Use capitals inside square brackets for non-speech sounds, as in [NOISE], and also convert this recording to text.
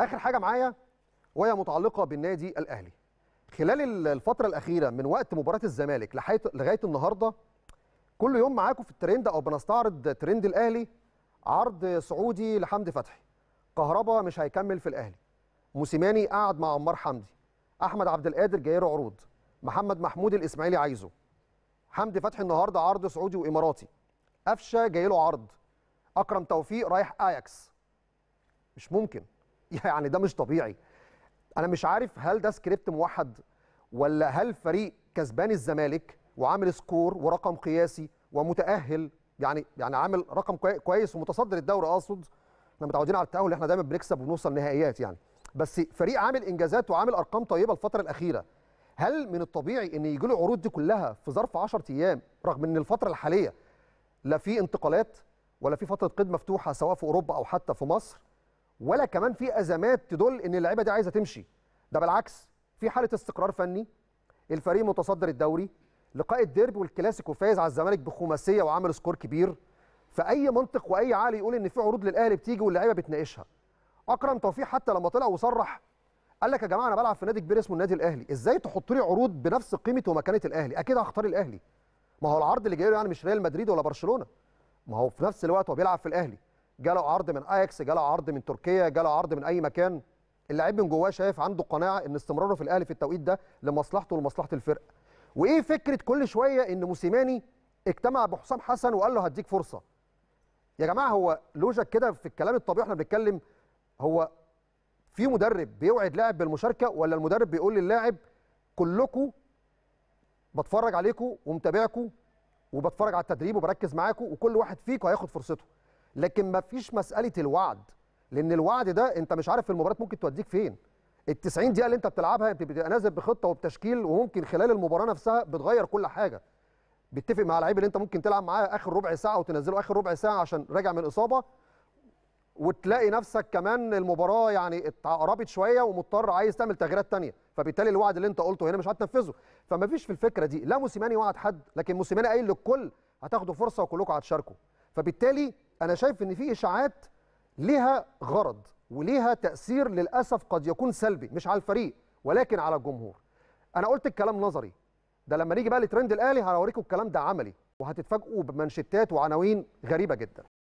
اخر حاجه معايا وهي متعلقه بالنادي الاهلي خلال الفتره الاخيره من وقت مباراه الزمالك لغايه النهارده كل يوم معاكم في الترند او بنستعرض ترند الاهلي عرض سعودي لحمدي فتحي كهربا مش هيكمل في الاهلي موسيماني قعد مع عمار حمدي احمد عبد القادر جاي له عروض محمد محمود الاسماعيلي عايزه حمدي فتحي النهارده عرض سعودي واماراتي قفشه جاي له عرض اكرم توفيق رايح اياكس مش ممكن [LAUGHS] يعني ده مش طبيعي انا مش عارف هل ده سكريبت موحد ولا هل فريق كسبان الزمالك وعامل سكور ورقم قياسي ومتاهل يعني يعني عامل رقم كويس ومتصدر الدوري اقصد احنا متعودين على التاهل احنا دايما بنكسب وبنوصل نهائيات يعني بس فريق عامل انجازات وعامل ارقام طيبه الفتره الاخيره هل من الطبيعي ان يجي له عروض دي كلها في ظرف 10 ايام رغم ان الفتره الحاليه لا في انتقالات ولا في فتره قيد مفتوحه سواء في اوروبا او حتى في مصر ولا كمان في ازمات تدل ان اللعيبه دي عايزه تمشي ده بالعكس في حاله استقرار فني الفريق متصدر الدوري لقاء الديربي والكلاسيكو فايز على الزمالك بخماسيه وعامل سكور كبير فاي منطق واي عقل يقول ان في عروض للاهلي بتيجي واللعيبه بتناقشها اكرم توفيق حتى لما طلع وصرح قال لك يا جماعه انا بلعب في نادي كبير اسمه النادي الاهلي ازاي تحط لي عروض بنفس قيمه ومكانه الاهلي اكيد هختار الاهلي ما هو العرض اللي جاي له يعني مش ريال مدريد ولا برشلونه ما هو في نفس الوقت هو بيلعب في الاهلي جاله عرض من اياكس جاله عرض من تركيا جاله عرض من اي مكان اللاعب من جواه شايف عنده قناعه ان استمراره في الاهلي في التوقيت ده لمصلحته ولمصلحه الفرقه وايه فكره كل شويه ان موسيماني اجتمع بحسام حسن وقال له هديك فرصه يا جماعه هو لوجك كده في الكلام الطبيعي احنا بنتكلم هو في مدرب بيوعد لاعب بالمشاركه ولا المدرب بيقول للاعب كلكم بتفرج عليكم ومتابعكم وبتفرج على التدريب وبركز معاكم وكل واحد فيكم هياخد فرصته لكن ما فيش مساله الوعد لان الوعد ده انت مش عارف المباراه ممكن توديك فين ال 90 دقيقه اللي انت بتلعبها انت بتبقى نازل بخطه وبتشكيل وممكن خلال المباراه نفسها بتغير كل حاجه بتتفق مع اللعيب اللي انت ممكن تلعب معاه اخر ربع ساعه وتنزله اخر ربع ساعه عشان راجع من اصابه وتلاقي نفسك كمان المباراه يعني قربت شويه ومضطر عايز تعمل تغييرات تانية فبالتالي الوعد اللي انت قلته هنا مش هتنفذه فما فيش في الفكره دي لا موسيماني وعد حد لكن موسيماني قايل للكل هتاخدوا فرصه وكلكم هتشاركوا فبالتالي انا شايف ان في اشاعات لها غرض وليها تاثير للاسف قد يكون سلبي مش على الفريق ولكن على الجمهور انا قلت الكلام نظري ده لما نيجي بقى لترند الاهلي هوريكم الكلام ده عملي وهتتفاجئوا بمانشيتات وعناوين غريبه جدا